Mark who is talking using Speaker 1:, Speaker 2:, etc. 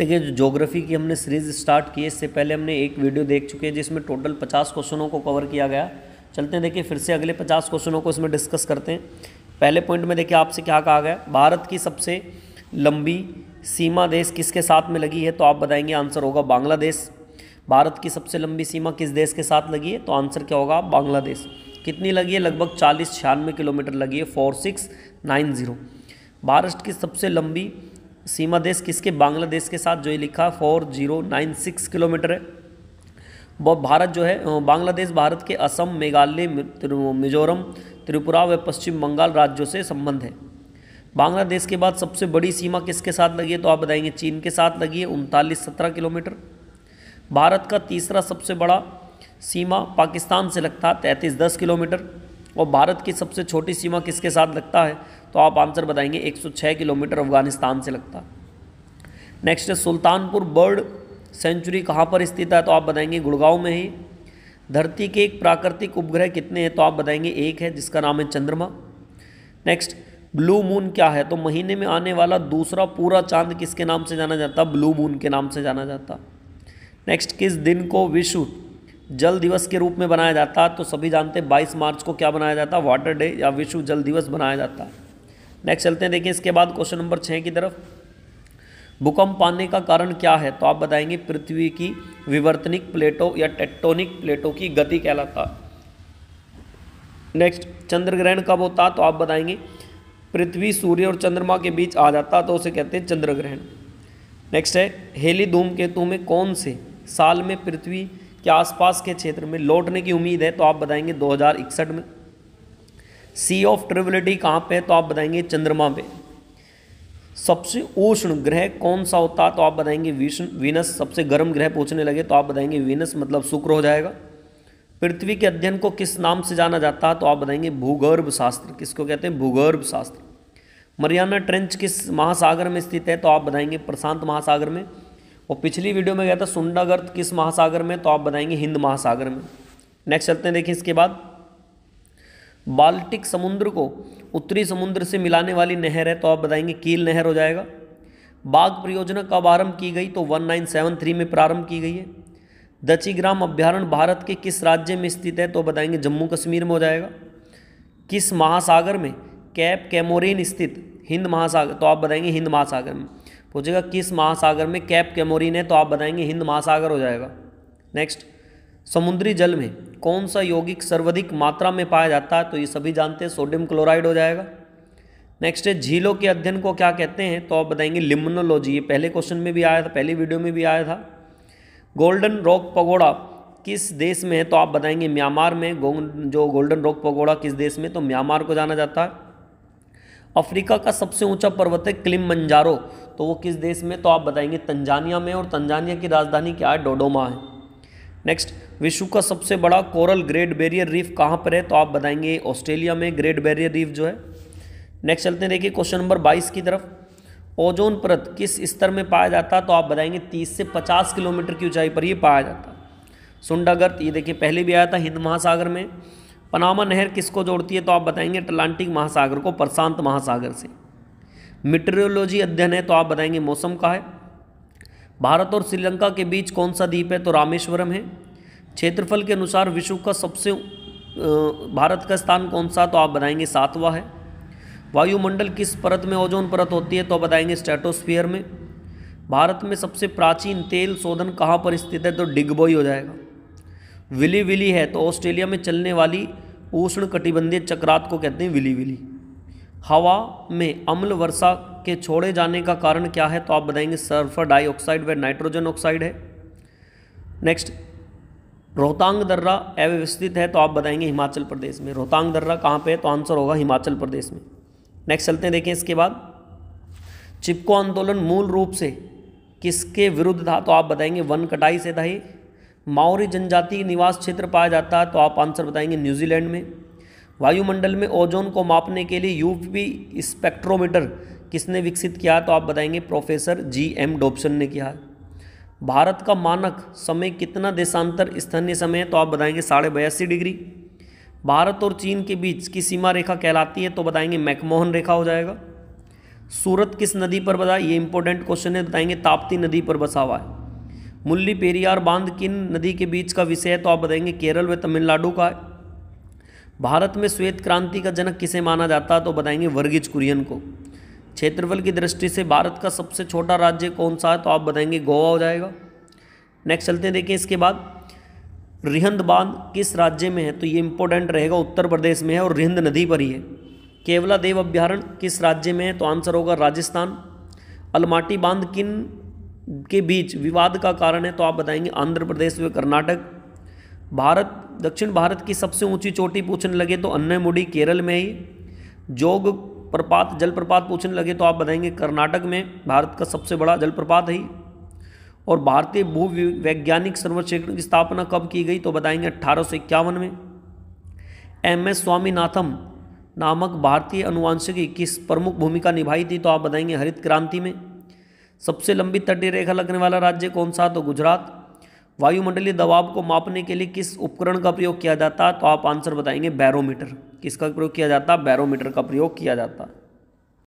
Speaker 1: देखिए जो जोग्राफ़ी की हमने सीरीज़ स्टार्ट की है इससे पहले हमने एक वीडियो देख चुके हैं जिसमें टोटल पचास क्वेश्चनों को कवर किया गया चलते हैं देखिए फिर से अगले पचास क्वेश्चनों को इसमें डिस्कस करते हैं पहले पॉइंट में देखिए आपसे क्या कहा गया भारत की सबसे लंबी सीमा देश किसके साथ में लगी है तो आप बताएंगे आंसर होगा बांग्लादेश भारत की सबसे लंबी सीमा किस देश के साथ लगी है तो आंसर क्या होगा बांग्लादेश कितनी लगी है लगभग चालीस छियानवे किलोमीटर लगी है four six nine zero Bharat की सबसे लंबी सीमा देश किसके बांग्लादेश के साथ जो ये लिखा four zero nine six kilometre है भारत जो है बांग्लादेश भारत के असम मेघालय मिजोरम त्रिपुरा व पश्चिम बंगाल राज्यों से संबंध है बांग्लादेश के बाद सबसे बड़ी सीमा किसके साथ लगी है तो आप बताएंगे चीन के साथ लगी है उनतालीस सत्रह किलोमीटर भारत का तीसरा सबसे बड़ा सीमा पाकिस्तान से लगता है तैंतीस दस किलोमीटर और भारत की सबसे छोटी सीमा किसके साथ लगता है तो आप आंसर बताएंगे 106 किलोमीटर अफगानिस्तान से लगता नेक्स्ट है सुल्तानपुर बर्ड सेंचुरी कहाँ पर स्थित है तो आप बताएंगे गुड़गांव में ही धरती के एक प्राकृतिक उपग्रह कितने हैं तो आप बताएंगे एक है जिसका नाम है चंद्रमा नेक्स्ट ब्लू मून क्या है तो महीने में आने वाला दूसरा पूरा चांद किसके नाम से जाना जाता ब्लू मून के नाम से जाना जाता नेक्स्ट किस दिन को विश्व जल दिवस के रूप में बनाया जाता तो सभी जानते हैं बाईस मार्च को क्या बनाया जाता वाटर डे या विश्व जल दिवस बनाया जाता है नेक्स्ट चलते हैं देखिए इसके बाद क्वेश्चन नंबर छः की तरफ भूकंप आने का कारण क्या है तो आप बताएंगे पृथ्वी की विवर्तनिक प्लेटों या टेक्टोनिक प्लेटों की गति कहलाता नेक्स्ट चंद्र ग्रहण कब होता तो आप बताएंगे पृथ्वी सूर्य और चंद्रमा के बीच आ जाता तो उसे कहते हैं चंद्र ग्रहण नेक्स्ट है हेली धूम केतु में कौन से साल में पृथ्वी के आसपास के क्षेत्र में लौटने की उम्मीद है तो आप बताएंगे दो में सी ऑफ ट्रिबिलिटी कहाँ पे है तो आप बताएंगे चंद्रमा पे सबसे उष्ण ग्रह कौन सा होता है तो आप बताएंगे वीनस सबसे गर्म ग्रह पूछने लगे तो आप बताएंगे वीनस मतलब शुक्र हो जाएगा पृथ्वी के अध्ययन को किस नाम से जाना जाता है तो आप बताएंगे भूगर्भ शास्त्र किसको कहते हैं भूगर्भ शास्त्र मरियाना ट्रेंच किस महासागर में स्थित है तो आप बताएंगे प्रशांत महासागर में और पिछली वीडियो में गया था सुंडागर्त किस महासागर में तो आप बताएंगे हिंद महासागर में नेक्स्ट चलते हैं देखिए इसके बाद बाल्टिक समुद्र को उत्तरी समुद्र से मिलाने वाली नहर है तो आप बताएंगे कील नहर हो जाएगा बाघ परियोजना कब आरंभ की गई तो 1973 में प्रारंभ की गई है दचीग्राम अभ्यारण भारत के किस राज्य में स्थित है तो बताएंगे जम्मू कश्मीर में हो जाएगा किस महासागर में कैप कैमोरिन स्थित हिंद महासागर तो आप बताएंगे हिंद महासागर में पूछेगा किस महासागर में कैप कैमोरिन है तो आप बताएंगे हिंद महासागर हो जाएगा नेक्स्ट समुद्री जल में कौन सा यौगिक सर्वाधिक मात्रा में पाया जाता है तो ये सभी जानते हैं सोडियम क्लोराइड हो जाएगा नेक्स्ट है झीलों के अध्ययन को क्या कहते हैं तो आप बताएंगे लिम्नोलॉजी ये पहले क्वेश्चन में भी आया था पहली वीडियो में भी आया था गोल्डन रॉक पगोड़ा किस देश में है तो आप बताएंगे म्यांमार में गो, जो गोल्डन रॉक पगोड़ा किस देश में तो म्यांमार को जाना जाता है अफ्रीका का सबसे ऊंचा पर्वत है क्लिम मंजारो तो वो किस देश में तो आप बताएंगे तंजानिया में और तंजानिया की राजधानी क्या है डोडोमा है नेक्स्ट विश्व का सबसे बड़ा कोरल ग्रेट बैरियर रीफ कहाँ पर है तो आप बताएंगे ऑस्ट्रेलिया में ग्रेट बैरियर रीफ जो है नेक्स्ट चलते हैं देखिए क्वेश्चन नंबर बाईस की तरफ ओजोन परत किस स्तर में पाया जाता तो आप बताएंगे तीस से पचास किलोमीटर की ऊंचाई पर ये पाया जाता सुंडागर्त ये देखिए पहले भी आया था हिंद महासागर में पनामा नहर किसको जोड़ती है तो आप बताएंगे अटलांटिक महासागर को प्रशांत महासागर से मिट्रोलॉजी अध्ययन है तो आप बताएंगे मौसम का है भारत और श्रीलंका के बीच कौन सा द्वीप है तो रामेश्वरम है क्षेत्रफल के अनुसार विश्व का सबसे भारत का स्थान कौन सा तो आप बताएंगे सातवां है वायुमंडल किस परत में ओजोन परत होती है तो आप बताएंगे स्टेटोस्फियर में भारत में सबसे प्राचीन तेल शोधन कहाँ पर स्थित है तो डिगबोई हो जाएगा विली विली है तो ऑस्ट्रेलिया में चलने वाली उष्ण कटिबंधीय चक्रात को कहते हैं विली विली हवा में अम्ल वर्षा के छोड़े जाने का कारण क्या है तो आप बताएंगे सल्फर डाइऑक्साइड व नाइट्रोजन ऑक्साइड है नेक्स्ट रोहतांग दर्रा अव्यवस्थित है तो आप बताएंगे हिमाचल प्रदेश में रोहतांग दर्रा कहाँ पे है तो आंसर होगा हिमाचल प्रदेश में नेक्स्ट चलते हैं देखें इसके बाद चिपको आंदोलन मूल रूप से किसके विरुद्ध था तो आप बताएंगे वन कटाई से था ही माओरी जनजाति निवास क्षेत्र पाया जाता है तो आप आंसर बताएंगे न्यूजीलैंड में वायुमंडल में ओजोन को मापने के लिए यूवी स्पेक्ट्रोमीटर किसने विकसित किया तो आप बताएंगे प्रोफेसर जी एम डोब्सन ने किया भारत का मानक समय कितना देशांतर स्थानीय समय है तो आप बताएंगे साढ़े बयासी डिग्री भारत और चीन के बीच की सीमा रेखा कहलाती है तो बताएंगे मैकमोहन रेखा हो जाएगा सूरत किस नदी पर बसा ये इंपॉर्टेंट क्वेश्चन है बताएंगे ताप्ती नदी पर बसा हुआ है मुल्ली पेरियार बांध किन नदी के बीच का विषय है तो आप बताएंगे केरल व तमिलनाडु का है भारत में श्वेत क्रांति का जनक किसे माना जाता है तो बताएंगे वर्गीज कुरियन को क्षेत्रफल की दृष्टि से भारत का सबसे छोटा राज्य कौन सा है तो आप बताएंगे गोवा हो जाएगा नेक्स्ट चलते हैं देखिए इसके बाद रिहंद बांध किस राज्य में है तो ये इंपॉर्टेंट रहेगा उत्तर प्रदेश में है और रिहंद नदी पर ही है केवला देव अभ्यारण्य किस राज्य में है तो आंसर होगा राजस्थान अलमाटी बांध किन के बीच विवाद का कारण है तो आप बताएंगे आंध्र प्रदेश व कर्नाटक भारत दक्षिण भारत की सबसे ऊंची चोटी पूछने लगे तो अन्नमुडी केरल में ही जोग प्रपात जलप्रपात पूछने लगे तो आप बताएंगे कर्नाटक में भारत का सबसे बड़ा जलप्रपात है और भारतीय भू वैज्ञानिक सर्वेक्षण की स्थापना कब की गई तो बताएंगे अट्ठारह में एम एस स्वामीनाथम नामक भारतीय अनुवांशिकी किस प्रमुख भूमिका निभाई थी तो आप बताएंगे हरित क्रांति में सबसे लंबी तटीय रेखा लगने वाला राज्य कौन सा तो गुजरात वायुमंडलीय दबाव को मापने के लिए किस उपकरण का प्रयोग किया जाता तो आप आंसर बताएंगे बैरोमीटर किसका प्रयोग किया जाता है बैरोमीटर का प्रयोग किया जाता